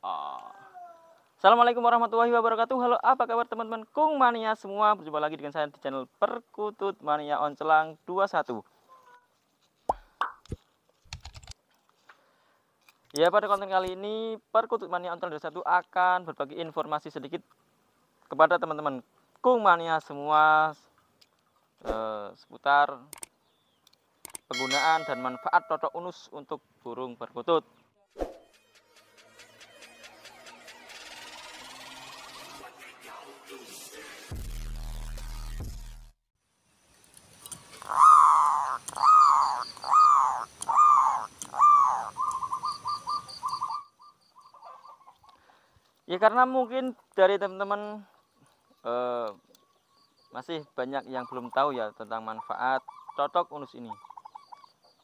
Ah. Assalamualaikum warahmatullahi wabarakatuh Halo apa kabar teman-teman Kung Mania semua Berjumpa lagi dengan saya di channel Perkutut Mania Oncelang 21 Ya pada konten kali ini Perkutut Mania Oncelang 21 akan berbagi informasi sedikit Kepada teman-teman Kung Mania semua eh, Seputar penggunaan dan manfaat totok unus untuk burung perkutut. ya karena mungkin dari teman-teman eh, masih banyak yang belum tahu ya tentang manfaat cocok unus ini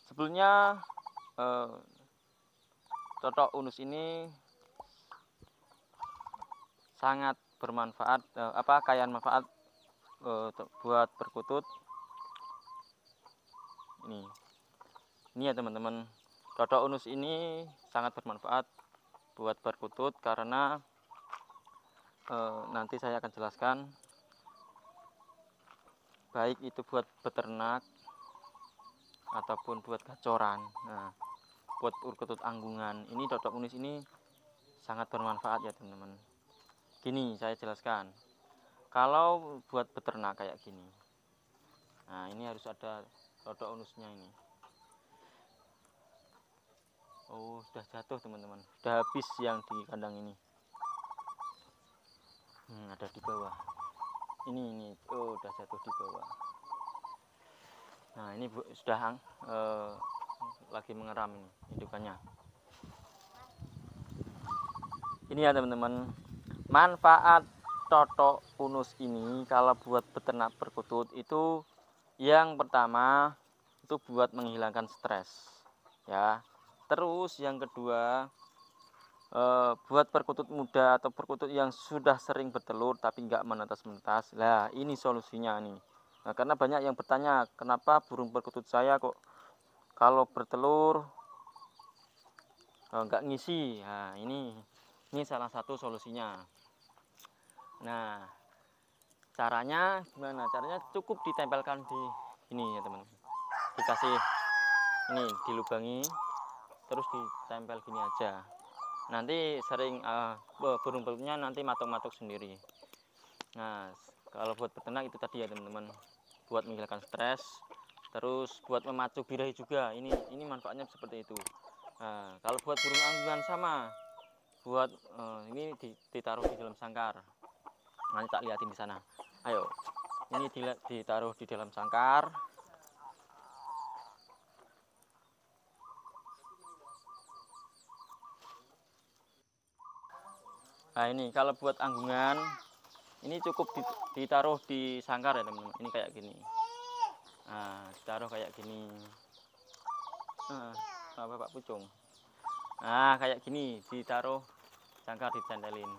sebelumnya eh, cocok unus ini sangat bermanfaat eh, apa kayaan manfaat eh, buat perkutut ini ini ya teman-teman cocok unus ini sangat bermanfaat buat perkutut karena Eh, nanti saya akan jelaskan baik itu buat peternak ataupun buat gacoran nah buat urketut anggungan ini dodok unis ini sangat bermanfaat ya teman-teman gini saya jelaskan kalau buat peternak kayak gini nah ini harus ada dodok unusnya ini oh sudah jatuh teman-teman sudah habis yang di kandang ini hmm, ada di bawah ini ini oh udah jatuh di bawah nah ini bu, sudah hang eh, lagi mengeram ini indukannya ini ya teman-teman manfaat totok unus ini kalau buat peternak perkutut itu yang pertama itu buat menghilangkan stres ya terus yang kedua e, buat perkutut muda atau perkutut yang sudah sering bertelur tapi nggak menetas-menetas lah ini solusinya nih nah, karena banyak yang bertanya kenapa burung perkutut saya kok kalau bertelur eh, nggak oh, ngisi nah ini ini salah satu solusinya nah caranya gimana caranya cukup ditempelkan di ini ya teman dikasih ini dilubangi terus ditempel gini aja nanti sering uh, burung burungnya nanti matok-matok sendiri nah kalau buat peternak itu tadi ya teman-teman buat menghilangkan stres terus buat memacu birahi juga ini ini manfaatnya seperti itu nah, kalau buat burung anggungan sama buat uh, ini ditaruh di dalam sangkar nanti tak lihatin di sana ayo ini ditaruh di dalam sangkar Nah ini kalau buat anggungan ini cukup ditaruh di sangkar ya teman-teman. Ini kayak gini. Nah, ditaruh kayak gini. Nah, Bapak Pak Pucung? Nah kayak gini ditaruh sangkar dicandelin.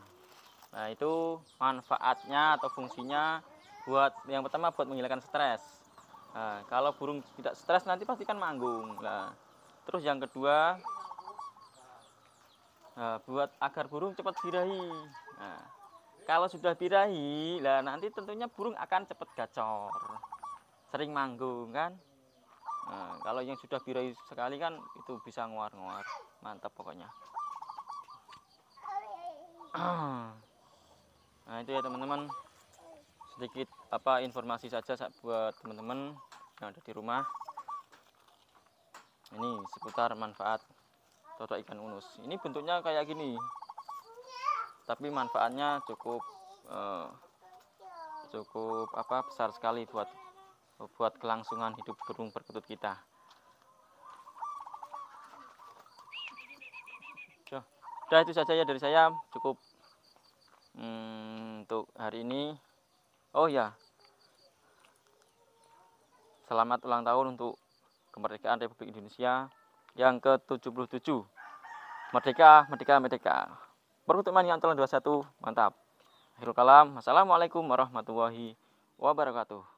Nah itu manfaatnya atau fungsinya buat yang pertama buat menghilangkan stres. Nah, kalau burung tidak stres nanti pasti kan manggung. Nah, terus yang kedua nah, buat agar burung cepat birahi nah, kalau sudah birahi lah nanti tentunya burung akan cepat gacor sering manggung kan nah, kalau yang sudah birahi sekali kan itu bisa nguar-nguar mantap pokoknya nah itu ya teman-teman sedikit apa informasi saja buat teman-teman yang ada di rumah ini seputar manfaat Totok ikan unus. Ini bentuknya kayak gini. Tapi manfaatnya cukup eh, cukup apa besar sekali buat buat kelangsungan hidup burung perkutut kita. Sudah itu saja ya dari saya cukup hmm, untuk hari ini. Oh ya, selamat ulang tahun untuk kemerdekaan Republik Indonesia yang ke-77. Merdeka, merdeka, merdeka. teman yang telah 21, mantap. Akhirul kalam, Assalamualaikum warahmatullahi wabarakatuh.